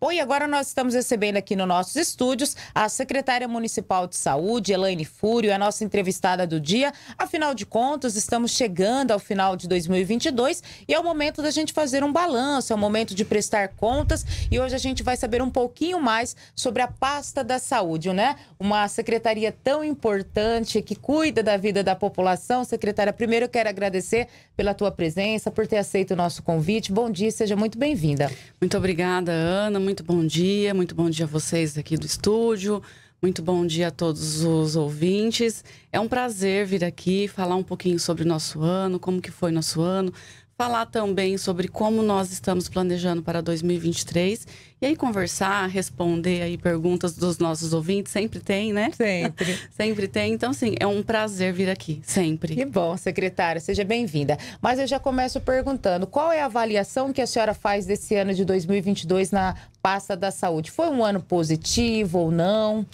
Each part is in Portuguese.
Oi, agora nós estamos recebendo aqui nos nossos estúdios a secretária municipal de saúde, Elaine Fúrio, é a nossa entrevistada do dia. Afinal de contas, estamos chegando ao final de 2022 e é o momento da gente fazer um balanço, é o momento de prestar contas e hoje a gente vai saber um pouquinho mais sobre a pasta da saúde, né? Uma secretaria tão importante que cuida da vida da população. Secretária, primeiro eu quero agradecer pela tua presença, por ter aceito o nosso convite. Bom dia, seja muito bem-vinda. Muito obrigada, Ana muito bom dia, muito bom dia a vocês aqui do estúdio, muito bom dia a todos os ouvintes. É um prazer vir aqui falar um pouquinho sobre o nosso ano, como que foi nosso ano, falar também sobre como nós estamos planejando para 2023 e aí conversar, responder aí perguntas dos nossos ouvintes, sempre tem, né? Sempre. sempre tem. Então, sim, é um prazer vir aqui, sempre. Que bom, secretária, seja bem-vinda. Mas eu já começo perguntando, qual é a avaliação que a senhora faz desse ano de 2022 na pasta da saúde? Foi um ano positivo ou não?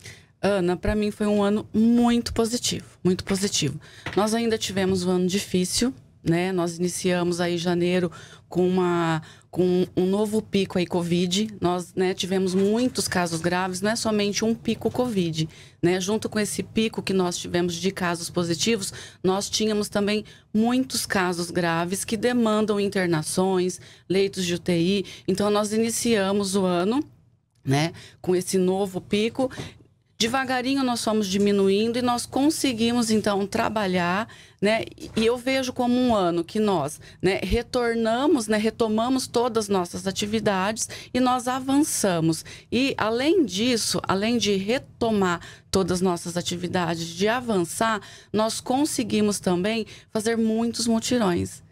Ana, para mim foi um ano muito positivo, muito positivo. Nós ainda tivemos um ano difícil, né? Nós iniciamos aí janeiro com uma com um novo pico aí Covid. Nós, né, tivemos muitos casos graves, não é somente um pico Covid, né? Junto com esse pico que nós tivemos de casos positivos, nós tínhamos também muitos casos graves que demandam internações, leitos de UTI. Então nós iniciamos o ano né, com esse novo pico devagarinho nós fomos diminuindo e nós conseguimos então trabalhar, né? E eu vejo como um ano que nós, né, retornamos, né, retomamos todas as nossas atividades e nós avançamos. E além disso, além de retomar todas as nossas atividades, de avançar, nós conseguimos também fazer muitos mutirões.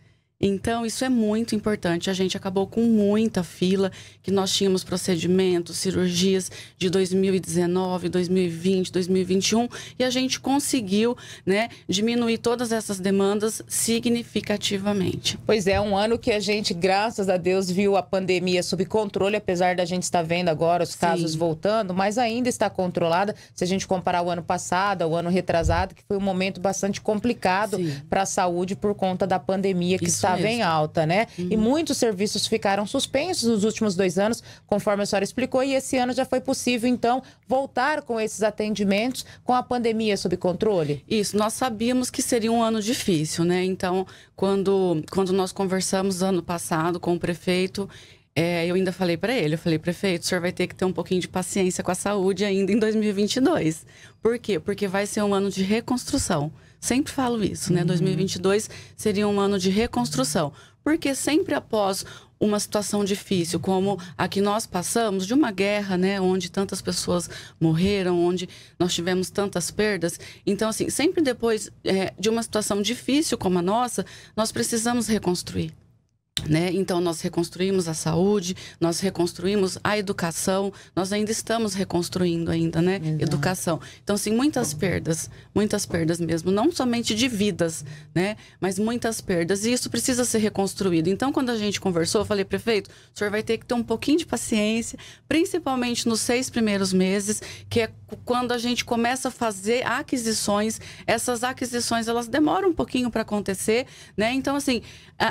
Então, isso é muito importante. A gente acabou com muita fila, que nós tínhamos procedimentos, cirurgias de 2019, 2020, 2021, e a gente conseguiu né, diminuir todas essas demandas significativamente. Pois é, um ano que a gente, graças a Deus, viu a pandemia sob controle, apesar da gente estar vendo agora os casos Sim. voltando, mas ainda está controlada. Se a gente comparar o ano passado o ano retrasado, que foi um momento bastante complicado para a saúde por conta da pandemia que isso está estava mesmo. em alta, né? Uhum. E muitos serviços ficaram suspensos nos últimos dois anos, conforme a senhora explicou, e esse ano já foi possível, então, voltar com esses atendimentos com a pandemia sob controle? Isso, nós sabíamos que seria um ano difícil, né? Então, quando, quando nós conversamos ano passado com o prefeito, é, eu ainda falei para ele, eu falei, prefeito, o senhor vai ter que ter um pouquinho de paciência com a saúde ainda em 2022. Por quê? Porque vai ser um ano de reconstrução. Sempre falo isso, né? 2022 uhum. seria um ano de reconstrução, porque sempre após uma situação difícil como a que nós passamos de uma guerra, né, onde tantas pessoas morreram, onde nós tivemos tantas perdas. Então, assim, sempre depois é, de uma situação difícil como a nossa, nós precisamos reconstruir. Né? Então, nós reconstruímos a saúde, nós reconstruímos a educação, nós ainda estamos reconstruindo ainda, né? Exato. Educação. Então, assim, muitas perdas, muitas perdas mesmo, não somente de vidas, né? Mas muitas perdas, e isso precisa ser reconstruído. Então, quando a gente conversou, eu falei, prefeito, o senhor vai ter que ter um pouquinho de paciência, principalmente nos seis primeiros meses, que é quando a gente começa a fazer aquisições. Essas aquisições, elas demoram um pouquinho para acontecer, né? Então, assim,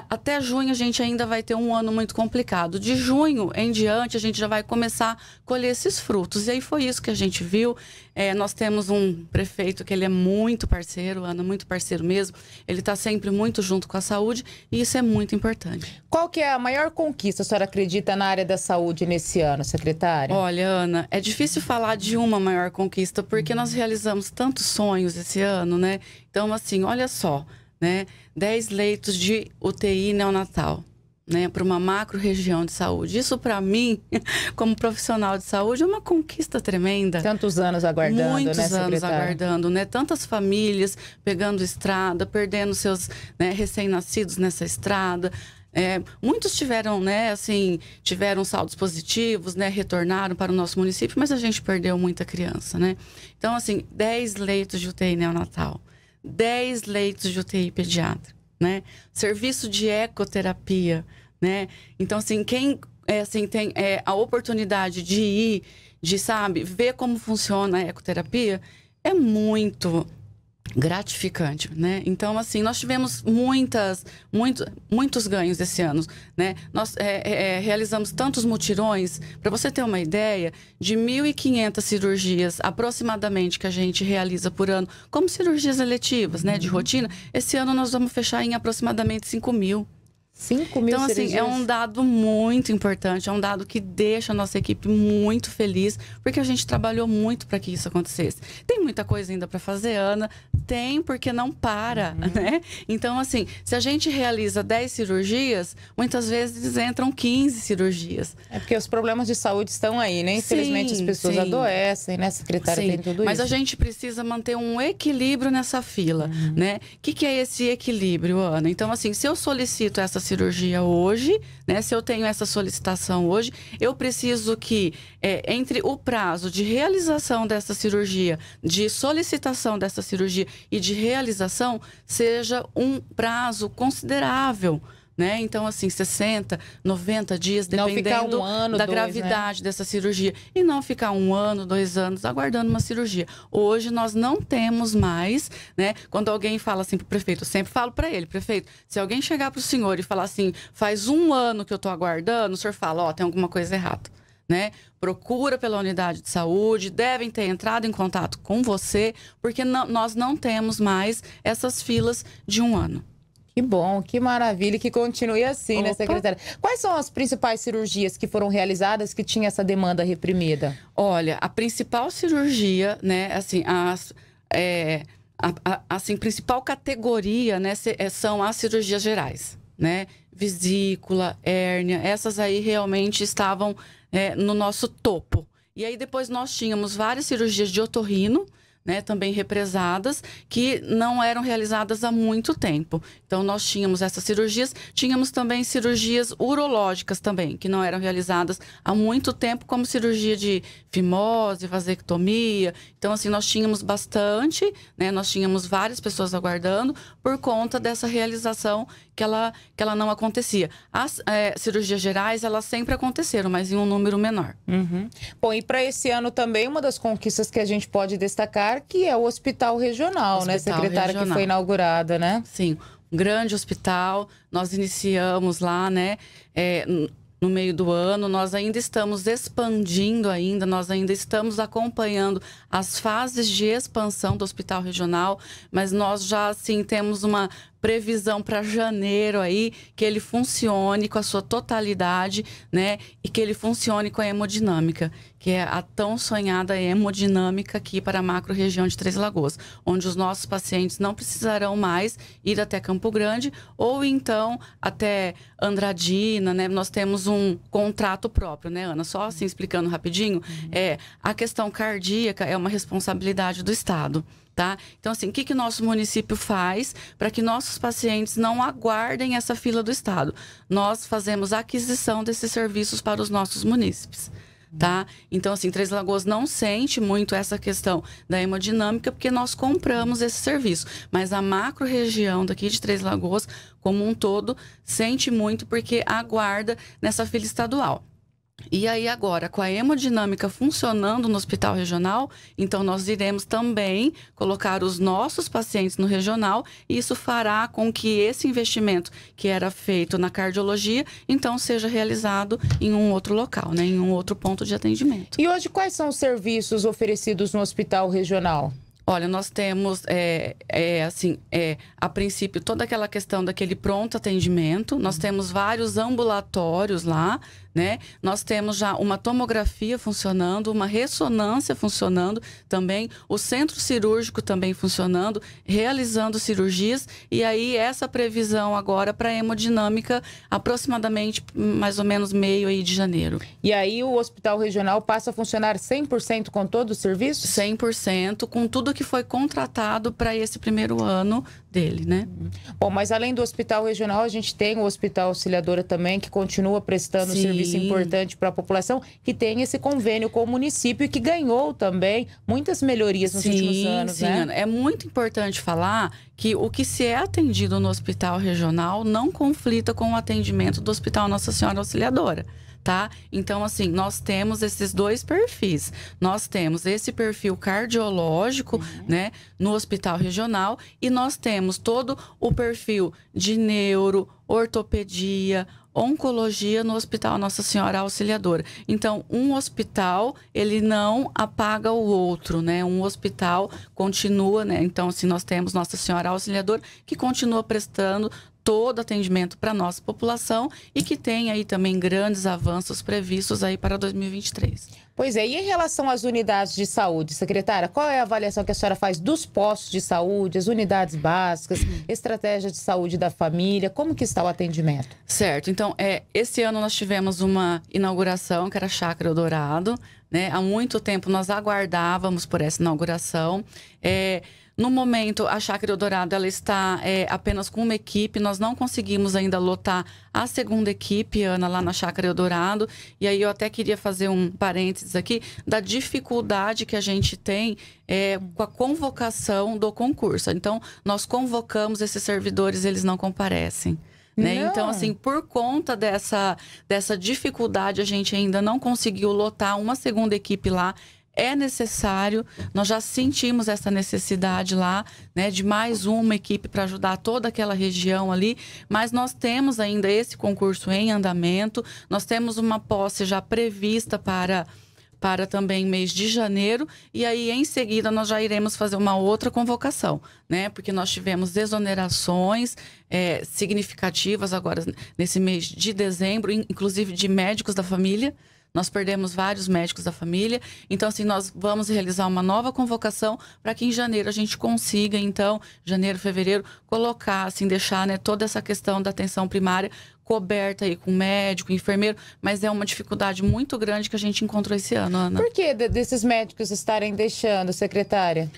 até junho a gente ainda vai ter um ano muito complicado. De junho em diante, a gente já vai começar a colher esses frutos. E aí foi isso que a gente viu. É, nós temos um prefeito que ele é muito parceiro, Ana, muito parceiro mesmo. Ele está sempre muito junto com a saúde e isso é muito importante. Qual que é a maior conquista, a senhora acredita, na área da saúde nesse ano, secretária? Olha, Ana, é difícil falar de uma maior conquista, porque nós realizamos tantos sonhos esse ano, né? Então, assim, olha só né? 10 leitos de UTI neonatal né, para uma macro região de saúde. Isso para mim, como profissional de saúde, é uma conquista tremenda. Tantos anos aguardando, né, Muitos né, anos aguardando, né? Tantas famílias pegando estrada, perdendo seus né, recém-nascidos nessa estrada. É, muitos tiveram, né, assim, tiveram saldos positivos, né, retornaram para o nosso município, mas a gente perdeu muita criança, né? Então, assim, 10 leitos de UTI neonatal, 10 leitos de UTI pediátrica, né? Serviço de ecoterapia, né? Então, assim, quem é, assim, tem é, a oportunidade de ir, de, sabe, ver como funciona a ecoterapia, é muito gratificante, né? Então, assim, nós tivemos muitas, muito, muitos ganhos esse ano, né? Nós é, é, é realizamos tantos mutirões, para você ter uma ideia, de 1.500 cirurgias aproximadamente que a gente realiza por ano, como cirurgias eletivas, né, de uhum. rotina, esse ano nós vamos fechar em aproximadamente 5 mil. 5 mil Então, cirurgias. assim, é um dado muito importante, é um dado que deixa a nossa equipe muito feliz, porque a gente trabalhou muito para que isso acontecesse. Tem muita coisa ainda para fazer, Ana, tem, porque não para, uhum. né? Então, assim, se a gente realiza 10 cirurgias, muitas vezes entram 15 cirurgias. É porque os problemas de saúde estão aí, né? Infelizmente, sim, as pessoas sim. adoecem, né? Secretária sim, tem tudo mas isso. Mas a gente precisa manter um equilíbrio nessa fila, uhum. né? O que, que é esse equilíbrio, Ana? Então, assim, se eu solicito essa cirurgia hoje, né? Se eu tenho essa solicitação hoje, eu preciso que é, entre o prazo de realização dessa cirurgia, de solicitação dessa cirurgia e de realização, seja um prazo considerável né? Então, assim, 60, 90 dias, dependendo um ano, da dois, né? gravidade né? dessa cirurgia. E não ficar um ano, dois anos aguardando uma cirurgia. Hoje nós não temos mais, né? Quando alguém fala assim pro prefeito, eu sempre falo para ele, prefeito, se alguém chegar pro senhor e falar assim, faz um ano que eu tô aguardando, o senhor fala, ó, oh, tem alguma coisa errada. Né? Procura pela unidade de saúde, devem ter entrado em contato com você, porque não, nós não temos mais essas filas de um ano. Que bom, que maravilha, que continue assim, né, Opa. né, secretária? Quais são as principais cirurgias que foram realizadas que tinha essa demanda reprimida? Olha, a principal cirurgia, né, assim, as, é, a, a, assim, principal categoria, né, é, são as cirurgias gerais, né? Vesícula, hérnia, essas aí realmente estavam é, no nosso topo. E aí depois nós tínhamos várias cirurgias de otorrino, né, também represadas, que não eram realizadas há muito tempo. Então, nós tínhamos essas cirurgias, tínhamos também cirurgias urológicas também, que não eram realizadas há muito tempo, como cirurgia de fimose, vasectomia. Então, assim, nós tínhamos bastante, né, nós tínhamos várias pessoas aguardando por conta dessa realização que ela, que ela não acontecia. As é, cirurgias gerais, elas sempre aconteceram, mas em um número menor. Uhum. Bom, e para esse ano também, uma das conquistas que a gente pode destacar, que é o Hospital Regional, né? hospital né, secretária, regional. que foi inaugurada, né? Sim, um grande hospital. Nós iniciamos lá, né? É, no meio do ano, nós ainda estamos expandindo ainda, nós ainda estamos acompanhando as fases de expansão do hospital regional, mas nós já assim temos uma previsão para janeiro aí, que ele funcione com a sua totalidade, né? E que ele funcione com a hemodinâmica, que é a tão sonhada hemodinâmica aqui para a macro região de Três Lagoas, onde os nossos pacientes não precisarão mais ir até Campo Grande ou então até Andradina, né? Nós temos um contrato próprio, né, Ana? Só assim explicando rapidinho, uhum. é a questão cardíaca é uma responsabilidade do Estado. Tá? Então, assim, o que, que nosso município faz para que nossos pacientes não aguardem essa fila do Estado? Nós fazemos aquisição desses serviços para os nossos munícipes. Tá? Então, assim, Três Lagoas não sente muito essa questão da hemodinâmica, porque nós compramos esse serviço. Mas a macro região daqui de Três Lagoas, como um todo, sente muito porque aguarda nessa fila estadual. E aí agora, com a hemodinâmica funcionando no hospital regional, então nós iremos também colocar os nossos pacientes no regional, e isso fará com que esse investimento que era feito na cardiologia, então seja realizado em um outro local, né, em um outro ponto de atendimento. E hoje quais são os serviços oferecidos no hospital regional? Olha, nós temos, é, é, assim, é, a princípio, toda aquela questão daquele pronto atendimento. Nós temos vários ambulatórios lá, né? Nós temos já uma tomografia funcionando, uma ressonância funcionando também, o centro cirúrgico também funcionando, realizando cirurgias e aí essa previsão agora para hemodinâmica aproximadamente mais ou menos meio aí de janeiro. E aí o hospital regional passa a funcionar 100% com todo o serviço? 100% com tudo que foi contratado para esse primeiro ano dele, né? Bom, mas além do hospital regional, a gente tem o hospital auxiliadora também que continua prestando Sim. serviço serviço importante para a população, que tem esse convênio com o município e que ganhou também muitas melhorias nos sim, últimos anos. Sim, né? Ana, é muito importante falar que o que se é atendido no hospital regional não conflita com o atendimento do Hospital Nossa Senhora Auxiliadora tá? Então, assim, nós temos esses dois perfis. Nós temos esse perfil cardiológico, uhum. né, no hospital regional, e nós temos todo o perfil de neuro, ortopedia, oncologia no Hospital Nossa Senhora Auxiliadora. Então, um hospital, ele não apaga o outro, né? Um hospital continua, né? Então, assim, nós temos Nossa Senhora Auxiliadora que continua prestando todo atendimento para nossa população e que tem aí também grandes avanços previstos aí para 2023. Pois é, e em relação às unidades de saúde, secretária, qual é a avaliação que a senhora faz dos postos de saúde, as unidades básicas, estratégia de saúde da família, como que está o atendimento? Certo, então, é, esse ano nós tivemos uma inauguração, que era Chácara Dourado, né? Há muito tempo nós aguardávamos por essa inauguração, é, no momento, a Chácara Eldorado ela está é, apenas com uma equipe. Nós não conseguimos ainda lotar a segunda equipe, Ana, lá na Chácara Eldorado. E aí eu até queria fazer um parênteses aqui da dificuldade que a gente tem é, com a convocação do concurso. Então, nós convocamos esses servidores, eles não comparecem. Né? Então, assim, por conta dessa, dessa dificuldade, a gente ainda não conseguiu lotar uma segunda equipe lá é necessário. Nós já sentimos essa necessidade lá, né, de mais uma equipe para ajudar toda aquela região ali, mas nós temos ainda esse concurso em andamento. Nós temos uma posse já prevista para para também mês de janeiro e aí em seguida nós já iremos fazer uma outra convocação, né? Porque nós tivemos desonerações é, significativas agora nesse mês de dezembro, inclusive de médicos da família, nós perdemos vários médicos da família. Então, assim, nós vamos realizar uma nova convocação para que em janeiro a gente consiga, então, janeiro, fevereiro, colocar, assim, deixar né, toda essa questão da atenção primária coberta aí com médico, enfermeiro, mas é uma dificuldade muito grande que a gente encontrou esse ano, Ana. Por que desses médicos estarem deixando, secretária?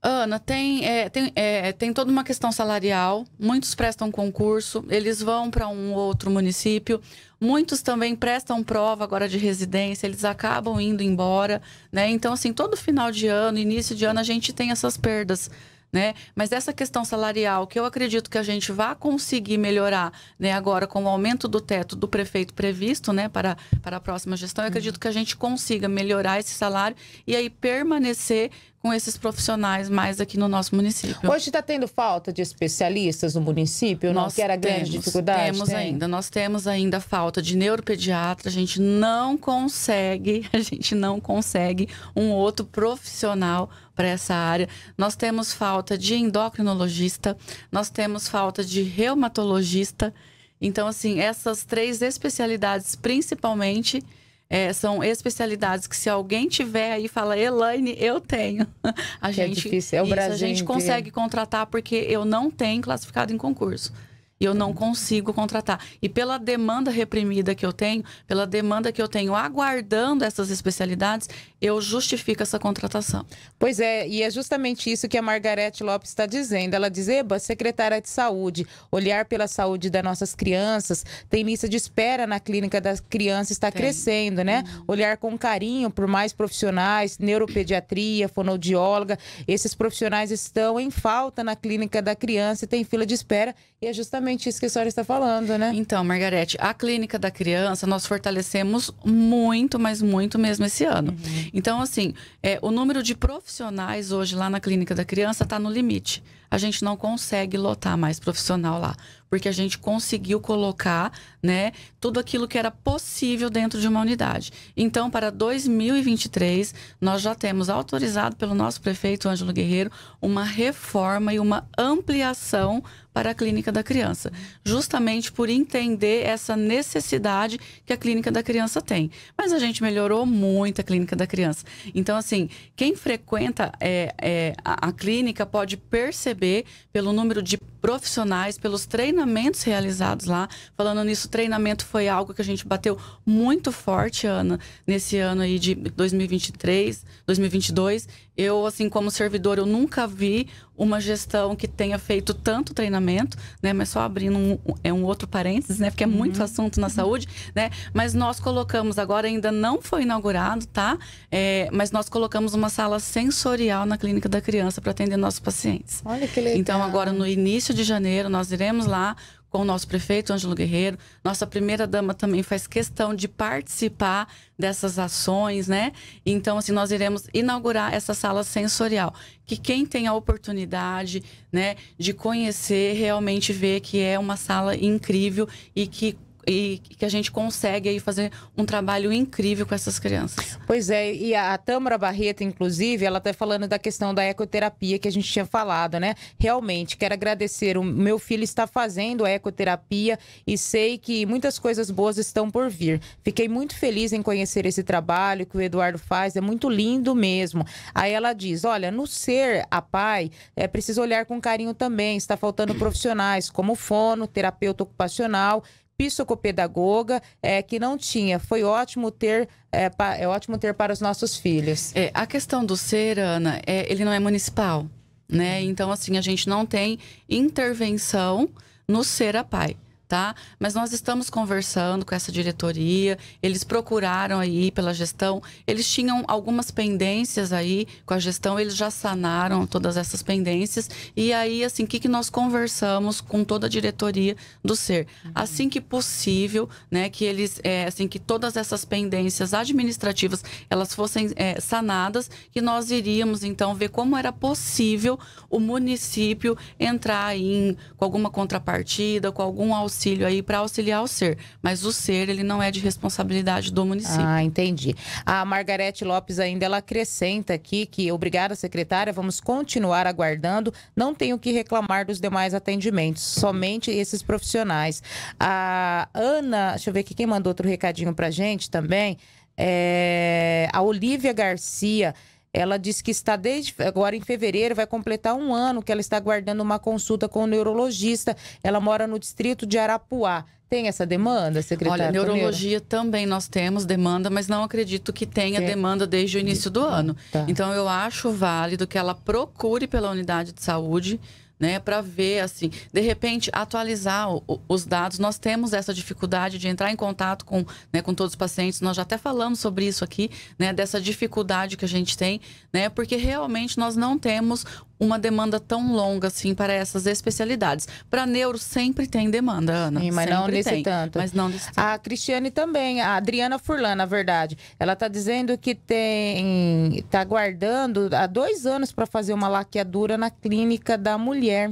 Ana, tem, é, tem, é, tem toda uma questão salarial. Muitos prestam concurso, eles vão para um outro município. Muitos também prestam prova agora de residência, eles acabam indo embora, né? Então, assim, todo final de ano, início de ano, a gente tem essas perdas né? Mas essa questão salarial, que eu acredito que a gente vai conseguir melhorar, né, agora com o aumento do teto do prefeito previsto, né, para, para a próxima gestão, eu acredito uhum. que a gente consiga melhorar esse salário e aí permanecer com esses profissionais mais aqui no nosso município. Hoje está tendo falta de especialistas no município, nós não que era temos, grande dificuldade? Temos tem? ainda, nós temos ainda falta de neuropediatra, a gente não consegue, a gente não consegue um outro profissional para essa área. Nós temos falta de endocrinologista, nós temos falta de reumatologista. Então, assim, essas três especialidades, principalmente, é, são especialidades que se alguém tiver aí fala Elaine eu tenho a que é gente é difícil. É o Brasil a gente inteiro. consegue contratar porque eu não tenho classificado em concurso e eu não consigo contratar. E pela demanda reprimida que eu tenho, pela demanda que eu tenho aguardando essas especialidades, eu justifico essa contratação. Pois é, e é justamente isso que a Margarete Lopes está dizendo. Ela diz, Eba, secretária de saúde, olhar pela saúde das nossas crianças, tem lista de espera na clínica das crianças, está tem. crescendo, né? Uhum. Olhar com carinho por mais profissionais, neuropediatria, fonoaudióloga, esses profissionais estão em falta na clínica da criança e tem fila de espera, e é justamente exatamente isso que a senhora está falando, né? Então, Margarete, a clínica da criança nós fortalecemos muito, mas muito mesmo esse ano. Uhum. Então, assim, é, o número de profissionais hoje lá na clínica da criança está no limite a gente não consegue lotar mais profissional lá, porque a gente conseguiu colocar, né, tudo aquilo que era possível dentro de uma unidade. Então, para 2023, nós já temos autorizado pelo nosso prefeito Ângelo Guerreiro uma reforma e uma ampliação para a clínica da criança, justamente por entender essa necessidade que a clínica da criança tem. Mas a gente melhorou muito a clínica da criança. Então, assim, quem frequenta é, é, a, a clínica pode perceber perceber pelo número de profissionais, pelos treinamentos realizados lá. Falando nisso, treinamento foi algo que a gente bateu muito forte, Ana, nesse ano aí de 2023, 2022. Eu, assim, como servidor, eu nunca vi uma gestão que tenha feito tanto treinamento, né? Mas só abrindo um, é um outro parênteses, né? Porque é uhum. muito uhum. assunto na saúde, né? Mas nós colocamos, agora ainda não foi inaugurado, tá? É, mas nós colocamos uma sala sensorial na clínica da criança para atender nossos pacientes. Olha que legal. Então, agora no início início de janeiro, nós iremos lá com o nosso prefeito Ângelo Guerreiro. Nossa primeira dama também faz questão de participar dessas ações, né? Então, assim, nós iremos inaugurar essa sala sensorial, que quem tem a oportunidade, né, de conhecer, realmente vê que é uma sala incrível e que e que a gente consegue aí fazer um trabalho incrível com essas crianças. Pois é, e a, Tâmara Barreto, inclusive, ela está falando da questão da ecoterapia que a gente tinha falado, né? Realmente, quero agradecer. O meu filho está fazendo a ecoterapia e sei que muitas coisas boas estão por vir. Fiquei muito feliz em conhecer esse trabalho que o Eduardo faz, é muito lindo mesmo. Aí ela diz: olha, no ser a pai, é preciso olhar com carinho também. Está faltando profissionais como fono, terapeuta ocupacional, psicopedagoga é, que não tinha. Foi ótimo ter é, pa, é ótimo ter para os nossos filhos. É, a questão do ser, Ana, é, ele não é municipal, né? Então assim a gente não tem intervenção no ser a pai tá? Mas nós estamos conversando com essa diretoria, eles procuraram aí pela gestão, eles tinham algumas pendências aí com a gestão, eles já sanaram todas essas pendências e aí assim, o que, que nós conversamos com toda a diretoria do SER? Uhum. Assim que possível, né, que eles, é, assim, que todas essas pendências administrativas, elas fossem é, sanadas, que nós iríamos então ver como era possível o município entrar em, com alguma contrapartida, com algum auxílio auxílio aí para auxiliar o ser. Mas o ser, ele não é de responsabilidade do município. Ah, entendi. A Margarete Lopes ainda, ela acrescenta aqui que, obrigada, secretária, vamos continuar aguardando. Não tenho que reclamar dos demais atendimentos, somente esses profissionais. A Ana, deixa eu ver aqui quem mandou outro recadinho para gente também. É, a Olivia Garcia ela diz que está desde agora em fevereiro, vai completar um ano que ela está aguardando uma consulta com o neurologista. Ela mora no distrito de Arapuá. Tem essa demanda, secretária? Olha, neurologia também nós temos demanda, mas não acredito que tenha demanda desde o início do tá. ano. Tá. Então, eu acho válido que ela procure pela unidade de saúde né? Para ver, assim, de repente, atualizar o, o, os dados. Nós temos essa dificuldade de entrar em contato com, né, com todos os pacientes. Nós já até falamos sobre isso aqui, né? Dessa dificuldade que a gente tem, né? Porque realmente nós não temos uma demanda tão longa assim para essas especialidades. Para neuro sempre tem demanda, Ana. Sim, mas sempre não nesse tem, tanto. Mas não nesse tanto. A Cristiane também, a Adriana Furlan, na verdade, ela está dizendo que tem tá guardando há dois anos para fazer uma laqueadura na clínica da mulher.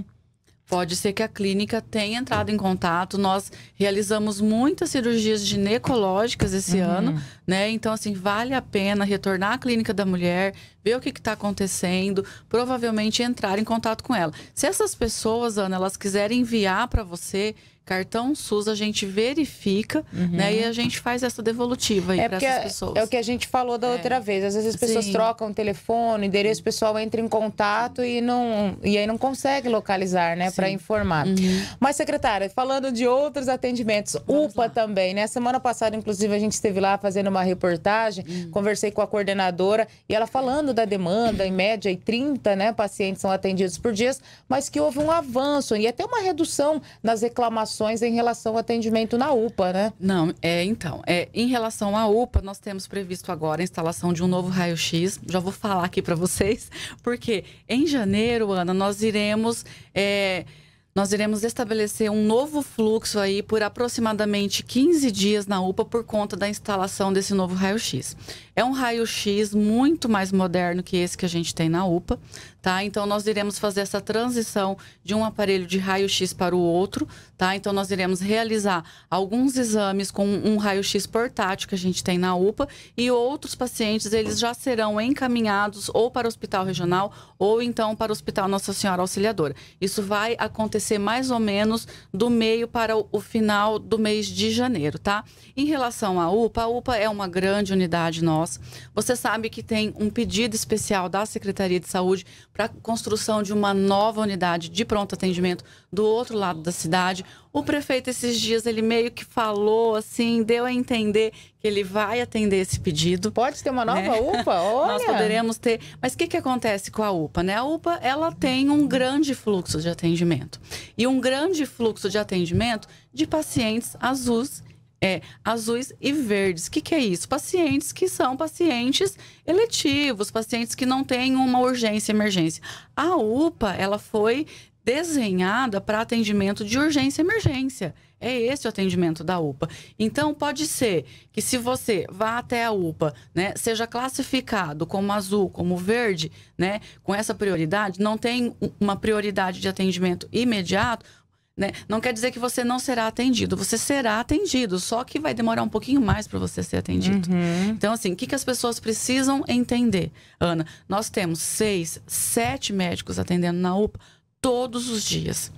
Pode ser que a clínica tenha entrado em contato. Nós realizamos muitas cirurgias ginecológicas esse uhum. ano, né? Então, assim, vale a pena retornar à clínica da mulher, ver o que está acontecendo, provavelmente entrar em contato com ela. Se essas pessoas, Ana, elas quiserem enviar para você, Cartão SUS a gente verifica, né, uhum. né? E a gente faz essa devolutiva aí é para essas pessoas. É o que a gente falou da é. outra vez. Às vezes as pessoas Sim. trocam telefone, endereço, o pessoal entra em contato e não e aí não consegue localizar, né? Para informar. Uhum. Mas, secretária, falando de outros atendimentos, Vamos UPA lá. também, né? Semana passada, inclusive, a gente esteve lá fazendo uma reportagem, uhum. conversei com a coordenadora e ela falando da demanda, em média, e 30 né, pacientes são atendidos por dia, mas que houve um avanço e até uma redução nas reclamações em relação ao atendimento na UPA, né? Não, é, então, é, em relação à UPA, nós temos previsto agora a instalação de um novo raio-x. Já vou falar aqui para vocês, porque em janeiro, Ana, nós iremos. É, nós iremos estabelecer um novo fluxo aí por aproximadamente 15 dias na UPA por conta da instalação desse novo raio-x. É um raio-x muito mais moderno que esse que a gente tem na UPA, Tá? Então nós iremos fazer essa transição de um aparelho de raio-x para o outro, tá? Então nós iremos realizar alguns exames com um raio-x portátil que a gente tem na UPA e outros pacientes eles já serão encaminhados ou para o hospital regional ou então para o hospital Nossa Senhora Auxiliadora. Isso vai acontecer mais ou menos do meio para o final do mês de janeiro, tá? Em relação à UPA, a UPA é uma grande unidade nossa. Você sabe que tem um pedido especial da Secretaria de Saúde para a construção de uma nova unidade de pronto atendimento do outro lado da cidade. O prefeito, esses dias, ele meio que falou assim, deu a entender que ele vai atender esse pedido. Pode ter uma né? nova né? UPA? Olha. Nós poderemos ter. Mas o que, que acontece com a UPA? Né? A UPA ela tem um grande fluxo de atendimento. E um grande fluxo de atendimento de pacientes azuis é, azuis e verdes. O que, que, é isso? Pacientes que são pacientes eletivos, pacientes que não têm uma urgência, emergência. A UPA, ela foi desenhada para atendimento de urgência e emergência. É esse o atendimento da UPA. Então, pode ser que se você vá até a UPA, né, seja classificado como azul, como verde, né, com essa prioridade, não tem uma prioridade de atendimento imediato, né? Não quer dizer que você não será atendido, você será atendido, só que vai demorar um pouquinho mais para você ser atendido. Uhum. Então, assim, o que, que as pessoas precisam entender, Ana? Nós temos seis, sete médicos atendendo na UPA todos os dias.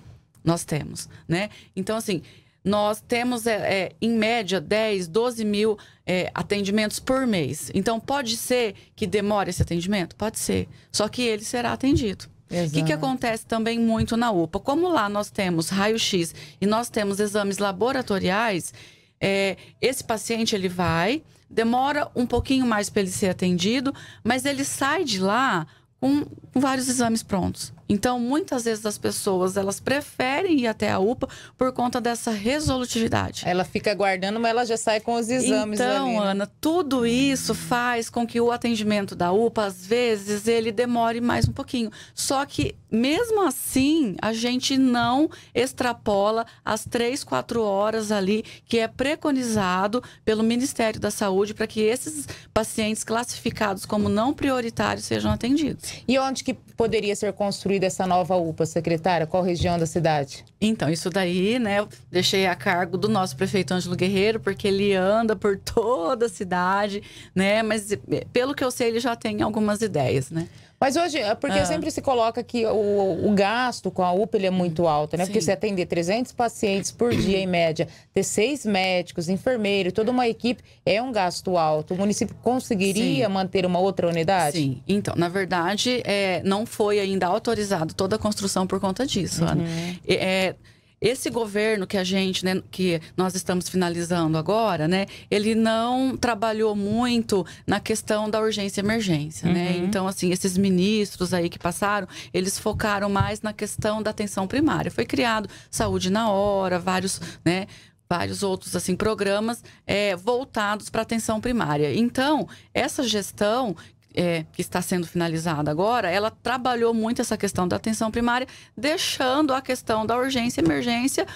Nós temos, né? Então, assim, nós temos, é, é, em média, 10, 12 mil é, atendimentos por mês. Então, pode ser que demore esse atendimento? Pode ser. Só que ele será atendido. O que, que acontece também muito na UPA? Como lá nós temos raio-x e nós temos exames laboratoriais, é, esse paciente ele vai, demora um pouquinho mais para ele ser atendido, mas ele sai de lá com, com vários exames prontos. Então, muitas vezes as pessoas, elas preferem ir até a UPA por conta dessa resolutividade. Ela fica aguardando, mas ela já sai com os exames Então, ali, né? Ana, tudo isso faz com que o atendimento da UPA, às vezes, ele demore mais um pouquinho. Só que, mesmo assim, a gente não extrapola as três, quatro horas ali que é preconizado pelo Ministério da Saúde para que esses pacientes classificados como não prioritários sejam atendidos. E onde que poderia ser construído construída essa nova UPA, secretária? Qual região da cidade? Então, isso daí, né, eu deixei a cargo do nosso prefeito Ângelo Guerreiro, porque ele anda por toda a cidade, né? Mas eh, pelo que eu sei, ele já tem algumas ideias, né? Mas hoje, é porque ah. sempre se coloca que o, o, gasto com a UPA ele é muito alto, né? Sim. Porque você atender 300 pacientes por dia, em média, ter seis médicos, enfermeiro, toda uma equipe, é um gasto alto. O município conseguiria Sim. manter uma outra unidade? Sim. Então, na verdade, é, não foi ainda autorizado toda a construção por conta disso, uhum. Ana. Né? É, esse governo que a gente, né, que nós estamos finalizando agora, né, ele não trabalhou muito na questão da urgência e emergência, né? uhum. né? Então, assim, esses ministros aí que passaram, eles focaram mais na questão da atenção primária. Foi criado saúde na hora, vários, né, vários outros assim programas é, voltados para atenção primária. Então, essa gestão é, que está sendo finalizada agora, ela trabalhou muito essa questão da atenção primária, deixando a questão da urgência e emergência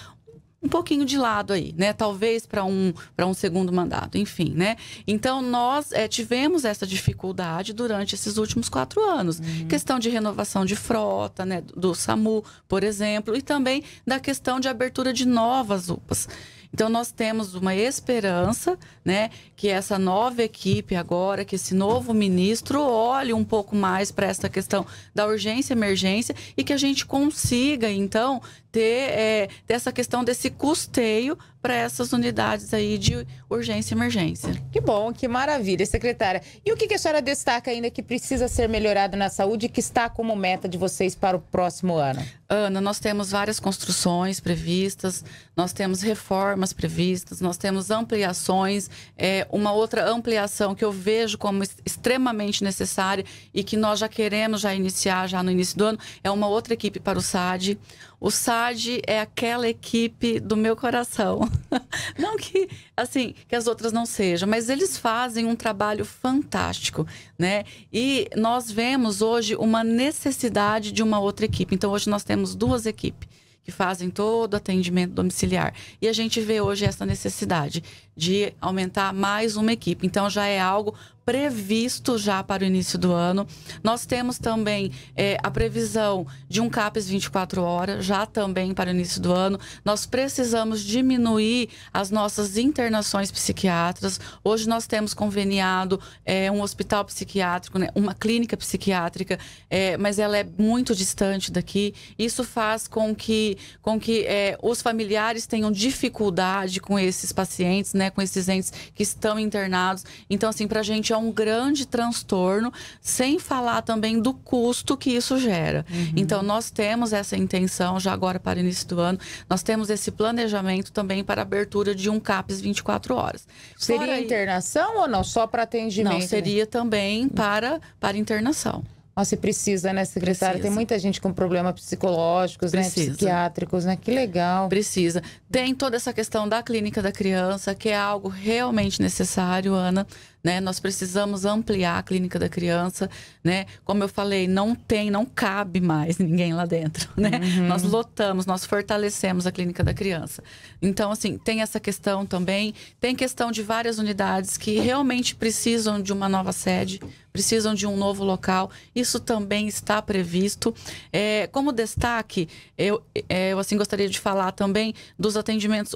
um pouquinho de lado aí, né? Talvez para um, um segundo mandato, enfim, né? Então, nós é, tivemos essa dificuldade durante esses últimos quatro anos. Uhum. Questão de renovação de frota, né? Do SAMU, por exemplo, e também da questão de abertura de novas UPAs. Então nós temos uma esperança, né, que essa nova equipe agora, que esse novo ministro olhe um pouco mais para essa questão da urgência, emergência e que a gente consiga então ter, é, ter essa questão desse custeio para essas unidades aí de urgência e emergência. Que bom, que maravilha, secretária. E o que, que a senhora destaca ainda que precisa ser melhorado na saúde e que está como meta de vocês para o próximo ano? Ana, nós temos várias construções previstas, nós temos reformas previstas, nós temos ampliações, é, uma outra ampliação que eu vejo como extremamente necessária e que nós já queremos já iniciar já no início do ano, é uma outra equipe para o SAD, o SAD é aquela equipe do meu coração. não que, assim, que as outras não sejam, mas eles fazem um trabalho fantástico, né? E nós vemos hoje uma necessidade de uma outra equipe. Então, hoje nós temos duas equipes que fazem todo o atendimento domiciliar. E a gente vê hoje essa necessidade de aumentar mais uma equipe. Então já é algo previsto já para o início do ano. Nós temos também é, a previsão de um CAPES 24 horas, já também para o início do ano. Nós precisamos diminuir as nossas internações psiquiátricas. Hoje nós temos conveniado é, um hospital psiquiátrico, né, uma clínica psiquiátrica, é, mas ela é muito distante daqui. Isso faz com que, com que é, os familiares tenham dificuldade com esses pacientes, né? né, com esses entes que estão internados. Então, assim, para a gente é um grande transtorno, sem falar também do custo que isso gera. Uhum. Então, nós temos essa intenção, já agora para início do ano, nós temos esse planejamento também para abertura de um CAPES 24 horas. Seria Fora internação aí... ou não? Só para atendimento? Não, né? seria né? também para, para internação. Nossa, precisa, né, secretária? Precisa. Tem muita gente com problemas psicológicos, né, psiquiátricos, né? Que legal. Precisa. Tem toda essa questão da clínica da criança, que é algo realmente necessário, Ana. Né? Nós precisamos ampliar a clínica da criança, né? Como eu falei, não tem, não cabe mais ninguém lá dentro, né? Uhum. Nós lotamos, nós fortalecemos a clínica da criança. Então, assim, tem essa questão também, tem questão de várias unidades que realmente precisam de uma nova sede, precisam de um novo local. Isso também está previsto. É, como destaque, eu, é, eu assim gostaria de falar também dos atendimentos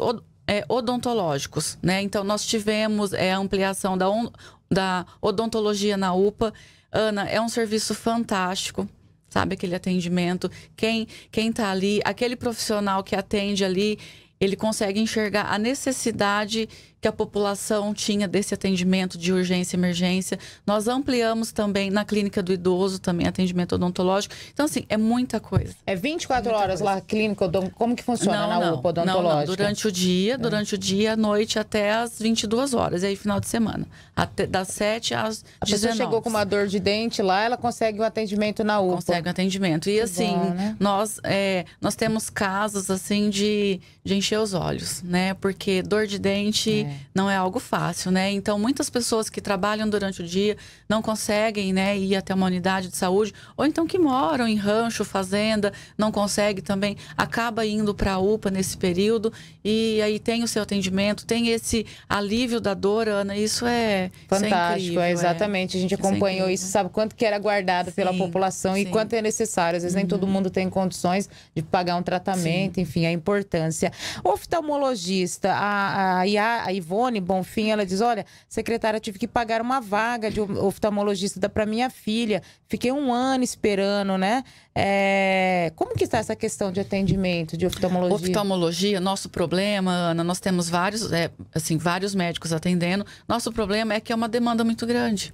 é, odontológicos, né? Então, nós tivemos é, a ampliação da, on, da odontologia na UPA. Ana, é um serviço fantástico, sabe? Aquele atendimento. Quem, quem tá ali, aquele profissional que atende ali, ele consegue enxergar a necessidade que a população tinha desse atendimento de urgência e emergência. Nós ampliamos também na clínica do idoso, também atendimento odontológico. Então, assim, é muita coisa. É 24 é horas coisa. lá, clínica odontológica? Como que funciona não, na não, UPA odontológica? Não, não, durante o dia, é. durante o dia, à noite, até às 22 horas. E aí, final de semana. Até, das 7 às a 19. A chegou com uma dor de dente lá, ela consegue o um atendimento na UPA. Consegue o um atendimento. E assim, bom, né? nós, é, nós temos casos, assim, de, de encher os olhos, né? Porque dor de dente... É. Não é algo fácil, né? Então, muitas pessoas que trabalham durante o dia não conseguem, né, ir até uma unidade de saúde, ou então que moram em rancho, fazenda, não consegue também, acaba indo para a UPA nesse período e aí tem o seu atendimento, tem esse alívio da dor, Ana, isso é, é fantástico, isso é incrível, é, exatamente. É. A gente é acompanhou isso, isso, sabe quanto que era guardado sim, pela população sim. e quanto é necessário. Às vezes uhum. nem todo uhum. mundo tem condições de pagar um tratamento, sim. enfim, a importância. O oftalmologista, a, a, a Ivone Bonfim, ela diz: Olha, secretária, tive que pagar uma vaga de oftalmologista para minha filha. Fiquei um ano esperando, né? É... Como que está essa questão de atendimento de oftalmologia? Oftalmologia, nosso problema, Ana, nós temos vários, é, assim, vários médicos atendendo. Nosso problema é que é uma demanda muito grande.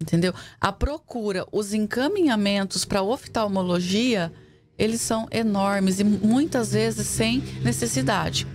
Entendeu? A procura, os encaminhamentos para oftalmologia, eles são enormes e muitas vezes sem necessidade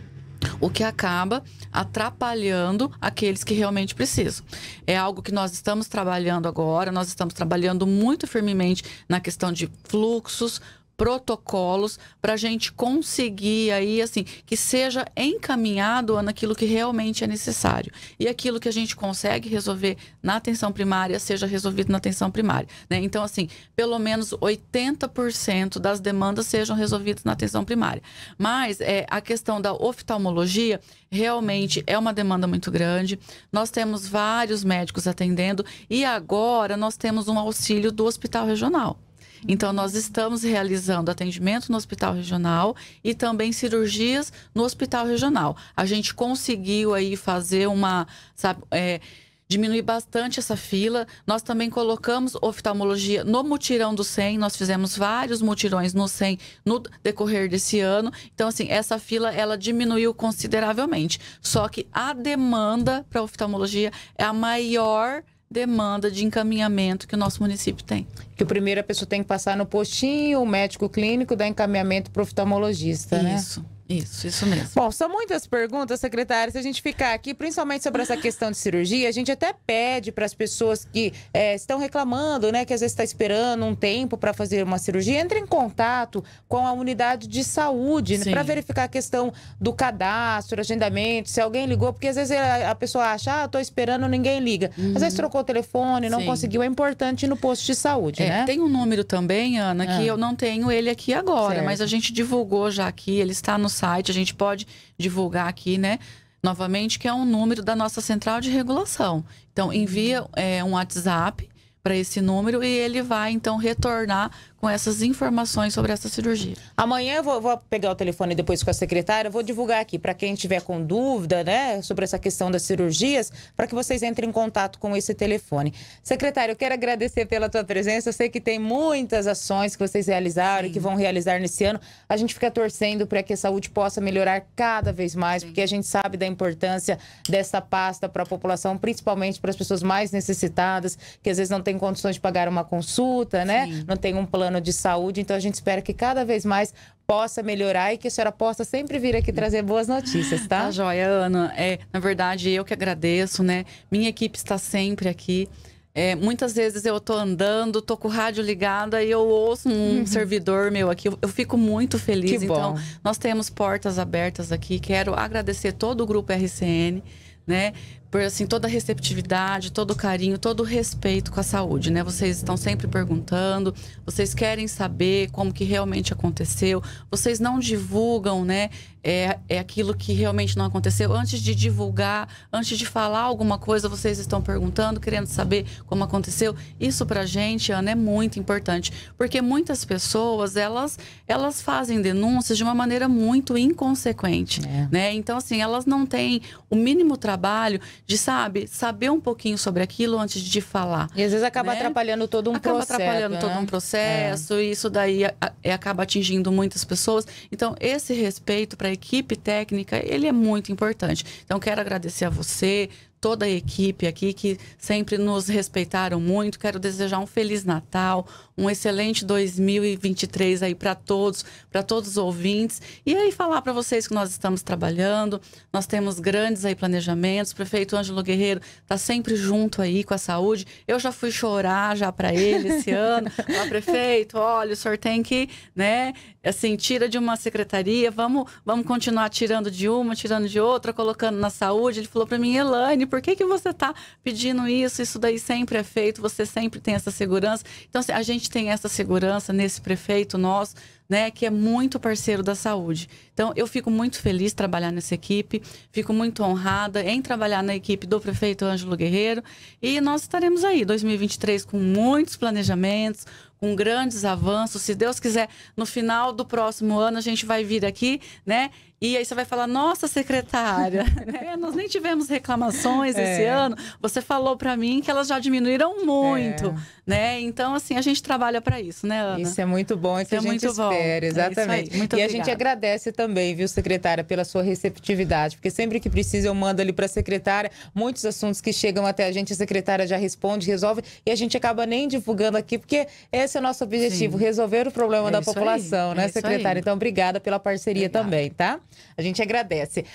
o que acaba atrapalhando aqueles que realmente precisam. É algo que nós estamos trabalhando agora, nós estamos trabalhando muito firmemente na questão de fluxos, protocolos para a gente conseguir aí assim que seja encaminhado naquilo que realmente é necessário e aquilo que a gente consegue resolver na atenção primária seja resolvido na atenção primária né? então assim pelo menos 80% das demandas sejam resolvidas na atenção primária mas é, a questão da oftalmologia realmente é uma demanda muito grande nós temos vários médicos atendendo e agora nós temos um auxílio do hospital regional então, nós estamos realizando atendimento no hospital regional e também cirurgias no hospital regional. A gente conseguiu aí fazer uma, sabe, é, diminuir bastante essa fila. Nós também colocamos oftalmologia no mutirão do 100, nós fizemos vários mutirões no 100 no decorrer desse ano. Então, assim, essa fila, ela diminuiu consideravelmente. Só que a demanda para oftalmologia é a maior demanda de encaminhamento que o nosso município tem. Que o primeiro a pessoa tem que passar no postinho, o médico clínico dá encaminhamento para oftalmologista, Isso. né? Isso. Isso, isso mesmo. Bom, são muitas perguntas, secretária. Se a gente ficar aqui, principalmente sobre essa questão de cirurgia, a gente até pede para as pessoas que é, estão reclamando, né, que às vezes está esperando um tempo para fazer uma cirurgia, entre em contato com a unidade de saúde né, para verificar a questão do cadastro, agendamento, se alguém ligou, porque às vezes a pessoa acha, ah, estou esperando, ninguém liga. Uhum. Às vezes trocou o telefone, não Sim. conseguiu. É importante ir no posto de saúde, é, né? Tem um número também, Ana, que ah. eu não tenho ele aqui agora, certo. mas a gente divulgou já aqui, ele está no site, a gente pode divulgar aqui, né? Novamente, que é um número da nossa central de regulação. Então, envia é, um WhatsApp para esse número e ele vai, então, retornar com essas informações sobre essa cirurgia. Amanhã eu vou, vou pegar o telefone depois com a secretária, vou divulgar aqui para quem tiver com dúvida, né, sobre essa questão das cirurgias, para que vocês entrem em contato com esse telefone. Secretária, eu quero agradecer pela tua presença. Eu sei que tem muitas ações que vocês realizaram Sim. e que vão realizar nesse ano. A gente fica torcendo para que a saúde possa melhorar cada vez mais, Sim. porque a gente sabe da importância dessa pasta para a população, principalmente para as pessoas mais necessitadas, que às vezes não têm condições de pagar uma consulta, né? Sim. Não tem um plano plano de saúde. Então a gente espera que cada vez mais possa melhorar e que a senhora possa sempre vir aqui trazer boas notícias, tá? Tá joia, Ana. É, na verdade, eu que agradeço, né? Minha equipe está sempre aqui. É, muitas vezes eu tô andando, tô com o rádio ligado e eu ouço um uhum. servidor meu aqui. Eu, eu, fico muito feliz. Que então, bom. nós temos portas abertas aqui. Quero agradecer todo o grupo RCN, né? por assim toda a receptividade, todo o carinho, todo o respeito com a saúde, né? Vocês estão sempre perguntando, vocês querem saber como que realmente aconteceu, vocês não divulgam, né? É, é aquilo que realmente não aconteceu. Antes de divulgar, antes de falar alguma coisa, vocês estão perguntando, querendo saber como aconteceu. Isso pra gente, Ana, é muito importante, porque muitas pessoas, elas elas fazem denúncias de uma maneira muito inconsequente, é. né? Então assim, elas não têm o mínimo trabalho de sabe, saber um pouquinho sobre aquilo antes de falar. E às vezes acaba né? atrapalhando todo um acaba processo. Acaba atrapalhando né? todo um processo, é. e isso daí a, a, é, acaba atingindo muitas pessoas. Então, esse respeito para a equipe técnica, ele é muito importante. Então, quero agradecer a você, toda a equipe aqui que sempre nos respeitaram muito. Quero desejar um feliz Natal, um excelente 2023 aí para todos, para todos os ouvintes. E aí falar para vocês que nós estamos trabalhando, nós temos grandes aí planejamentos. O prefeito Ângelo Guerreiro tá sempre junto aí com a saúde. Eu já fui chorar já para ele esse ano. Falar, prefeito, olha, o senhor tem que, né, assim, tira de uma secretaria, vamos, vamos continuar tirando de uma, tirando de outra, colocando na saúde. Ele falou para mim, Elaine, por que, que você está pedindo isso? Isso daí sempre é feito, você sempre tem essa segurança. Então, assim, a gente tem essa segurança nesse prefeito nosso, né, que é muito parceiro da saúde. Então, eu fico muito feliz trabalhar nessa equipe, fico muito honrada em trabalhar na equipe do prefeito Ângelo Guerreiro. E nós estaremos aí, 2023, com muitos planejamentos, com grandes avanços. Se Deus quiser, no final do próximo ano a gente vai vir aqui, né? E aí você vai falar, nossa, secretária, né? nós nem tivemos reclamações é. esse ano. Você falou para mim que elas já diminuíram muito, é. né? Então, assim, a gente trabalha para isso, né, Ana? Isso é muito bom, é isso que é a gente muito espera, bom. É exatamente. É muito e obrigada. a gente agradece também, viu, secretária, pela sua receptividade, porque sempre que precisa eu mando ali para a secretária muitos assuntos que chegam até a gente, a secretária já responde, resolve, e a gente acaba nem divulgando aqui, porque esse é o nosso objetivo, Sim. resolver o problema é da população, né, é aí. né, secretária? Aí. Então, obrigada pela parceria obrigada. também, tá? A gente agradece.